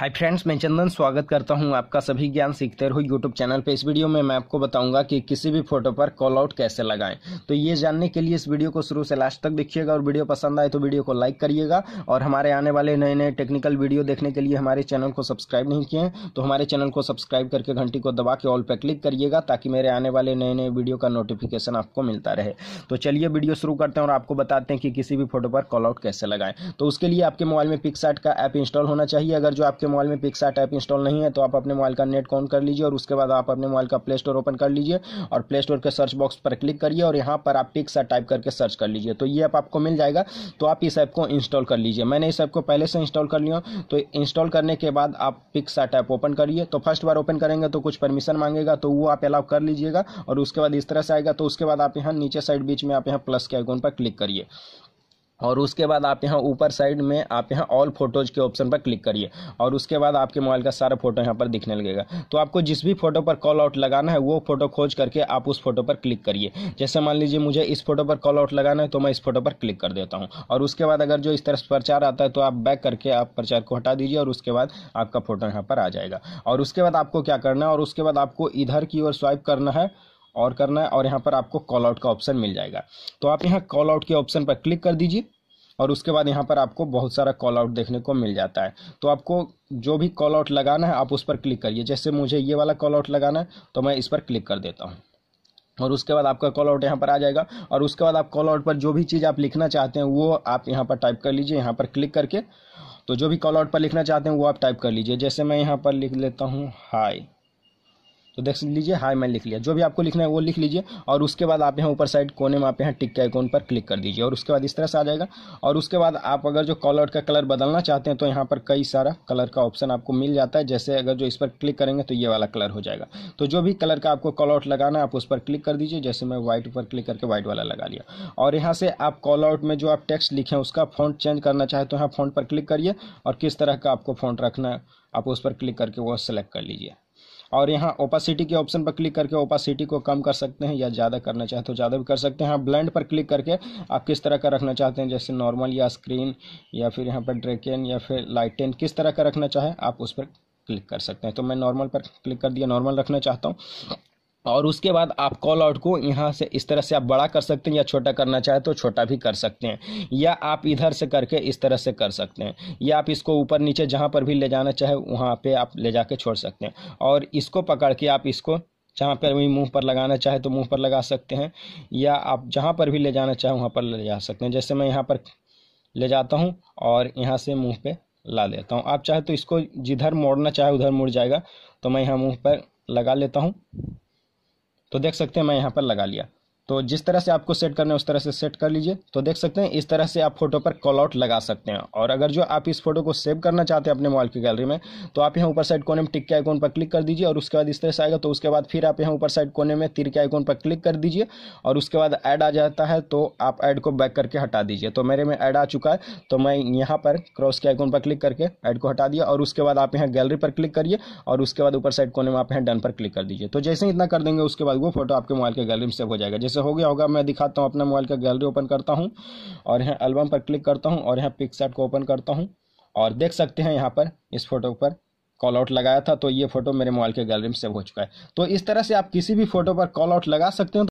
hi friends मैं चंदन स्वागत करता हूं आपका सभी ज्ञान सीखते रहो यूट्यूब चैनल पे इस वीडियो में मैं आपको बताऊंगा कि किसी भी फोटो पर कॉल आउट कैसे लगाएं तो ये जानने के लिए इस वीडियो को शुरू से लास्ट तक देखिएगा और वीडियो पसंद आए तो वीडियो को लाइक करिएगा और हमारे आने वाले नए नए टेक्निकल वीडियो देखने के लिए हमारे चैनल को सब्सक्राइब नहीं किए तो हमारे चैनल को सब्सक्राइब करके घंटी को दबा के ऑल पर क्लिक करिएगा ताकि मेरे आने वाले नए नए वीडियो का नोटिफिकेशन आपको मिलता रहे तो चलिए वीडियो शुरू करते हैं और आपको बताते हैं कि किसी भी फोटो पर कॉल आउट कैसे लगाएं तो उसके लिए आपके मोबाइल में पिक्सार्ट का ऐप इंस्टॉल होना चाहिए अगर जो आपके मोबाइल में पिक्सार्ट टाइप इंस्टॉल नहीं है तो आप अपने मोबाइल का नेट कॉन कर लीजिए और उसके बाद आप अपने मोबाइल का प्ले स्टोर ओपन कर लीजिए और प्ले स्टोर के सर्च बॉक्स पर क्लिक करिए और यहाँ पर आप पिक्सा टाइप करके सर्च कर लीजिए तो ये ऐप आपको मिल जाएगा तो आप इस ऐप को इंस्टॉल कर लीजिए मैंने इस ऐप को पहले से इंस्टॉल कर लिया तो इंस्टॉल करने के बाद आप पिक्सा टाइप ओपन करिए तो फर्स्ट बार ओपन करेंगे तो कुछ परमिशन मांगेगा तो वो आप अलाउ कर लीजिएगा और उसके बाद इस तरह से आएगा तो उसके बाद आप यहाँ नीचे साइड बीच में आप यहाँ प्लस के आइकॉन पर क्लिक करिए और उसके बाद आप यहाँ ऊपर साइड में आप यहाँ ऑल फोटोज़ के ऑप्शन पर क्लिक करिए और उसके बाद आपके मोबाइल का सारा फोटो यहाँ पर दिखने लगेगा तो आपको जिस भी फोटो पर कॉल आउट लगाना है वो फोटो खोज करके आप उस फोटो पर क्लिक करिए जैसे मान लीजिए मुझे इस फोटो पर कॉल आउट लगाना है तो मैं इस फोटो पर क्लिक कर देता हूँ और उसके बाद अगर जो इस तरह प्रचार आता है तो आप बैक करके आप प्रचार को हटा दीजिए और उसके बाद आपका फोटो यहाँ पर आ जाएगा और उसके बाद आपको क्या करना है और उसके बाद आपको इधर की ओर स्वाइप करना है और करना है और यहाँ पर आपको कॉल आउट का ऑप्शन मिल जाएगा तो आप यहाँ कॉल आउट के ऑप्शन पर क्लिक कर दीजिए और उसके बाद यहाँ पर आपको बहुत सारा कॉल आउट देखने को मिल जाता है तो आपको जो भी कॉल आउट लगाना है आप उस पर क्लिक करिए जैसे मुझे ये वाला कॉल आउट लगाना है तो मैं इस पर क्लिक कर देता हूँ और उसके बाद आपका कॉल आउट यहाँ पर आ जाएगा और उसके बाद आप कॉल आउट पर जो भी चीज़ आप लिखना चाहते हैं वो आप यहाँ पर टाइप कर लीजिए यहाँ पर क्लिक करके तो जो भी कॉल आउट पर लिखना चाहते हैं वो आप टाइप कर लीजिए जैसे मैं यहाँ पर लिख लेता हूँ हाई तो देख लीजिए हाय मैं लिख लिया जो भी आपको लिखना है वो लिख लीजिए और उसके बाद आप यहाँ ऊपर साइड कोने में आप यहाँ टिक के आइकॉन पर क्लिक कर दीजिए और उसके बाद इस तरह से आ जाएगा और उसके बाद आप अगर जो कॉल आउट का कलर बदलना चाहते हैं तो यहाँ पर कई सारा कलर का ऑप्शन आपको मिल जाता है जैसे अगर जो इस पर क्लिक करेंगे तो ये वाला कलर हो जाएगा तो जो भी कलर का आपको कॉल आउट लगाना है आप उस पर क्लिक कर दीजिए जैसे मैं व्हाइट पर क्लिक करके व्हाइट वाला लगा लिया और यहाँ से आप कॉल आउट में जो आप टेक्स्ट लिखे हैं उसका फॉन्ट चेंज करना चाहे तो यहाँ फॉन्ट पर क्लिक करिए और किस तरह का आपको फॉन्ट रखना है आप उस पर क्लिक करके वो सेलेक्ट कर लीजिए और यहाँ ओपासिटी के ऑप्शन पर क्लिक करके ओपासिटी को कम कर सकते हैं या ज़्यादा करना चाहें तो ज़्यादा भी कर सकते हैं ब्लेंड पर क्लिक करके आप किस तरह का रखना चाहते हैं जैसे नॉर्मल या स्क्रीन या फिर यहाँ पर ड्रेकन या फिर लाइटेन किस तरह का रखना चाहें आप उस पर क्लिक कर सकते हैं तो मैं नॉर्मल पर क्लिक कर दिया नॉर्मल रखना चाहता हूँ और उसके बाद आप कॉल आउट को यहाँ से इस तरह से आप बड़ा कर सकते हैं या छोटा करना चाहे तो छोटा भी कर सकते हैं या आप इधर से करके इस तरह से कर सकते हैं या आप इसको ऊपर नीचे जहाँ पर भी ले जाना चाहे वहाँ पे आप ले जाके छोड़ सकते हैं और इसको पकड़ के आप इसको जहाँ पर भी मुंह पर लगाना चाहे तो मुँह पर लगा सकते हैं या आप जहाँ पर भी ले जाना चाहे वहाँ पर ले जा सकते हैं जैसे मैं यहाँ पर ले जाता हूँ और यहाँ से मुँह पर ला लेता हूँ आप चाहे तो इसको जिधर मोड़ना चाहे उधर मुड़ जाएगा तो मैं यहाँ मुँह पर लगा लेता हूँ तो देख सकते हैं मैं यहाँ पर लगा लिया तो जिस तरह से आपको सेट करना है उस तरह से सेट कर लीजिए तो देख सकते हैं इस तरह से आप फोटो पर कॉल आउट लगा सकते हैं और अगर जो आप इस फोटो को सेव करना चाहते हैं अपने मोबाइल की गैलरी में तो आप यहाँ ऊपर साइड कोने में टिक के आइकॉन पर क्लिक कर दीजिए और उसके बाद इस तरह से आएगा तो उसके बाद फिर आप यहाँ ऊपर साइड कोने में तिर के आइकॉन पर क्लिक कर दीजिए और उसके बाद ऐड आ जाता है तो आप ऐड को बैक करके हटा दीजिए तो मेरे में ऐड आ चुका है तो मैं यहाँ पर क्रॉस के आइकॉन पर क्लिक करके ऐड को हटा दिया और उसके बाद आप यहाँ गैलरी पर क्लिक करिए और उसके बाद ऊपर साइड कोने में आप यहाँ डन पर क्लिक कर दीजिए तो जैसे ही इतना कर देंगे उसके बाद वो फोटो आपके मोबाइल के गैलरी में सेव हो जाएगा जैसे से हो गया होगा मैं दिखाता हूँ अपना मोबाइल का गैलरी ओपन करता हूँ और यहाँ एल्बम पर क्लिक करता हूँ और यहाँ पिकसेट को ओपन करता हूँ और देख सकते हैं यहाँ पर इस फोटो पर कॉल आउट लगाया था तो ये फोटो मेरे मोबाइल के गैलरी में सेव हो चुका है तो इस तरह से आप किसी भी फोटो पर कॉल आउट लगा सकते हैं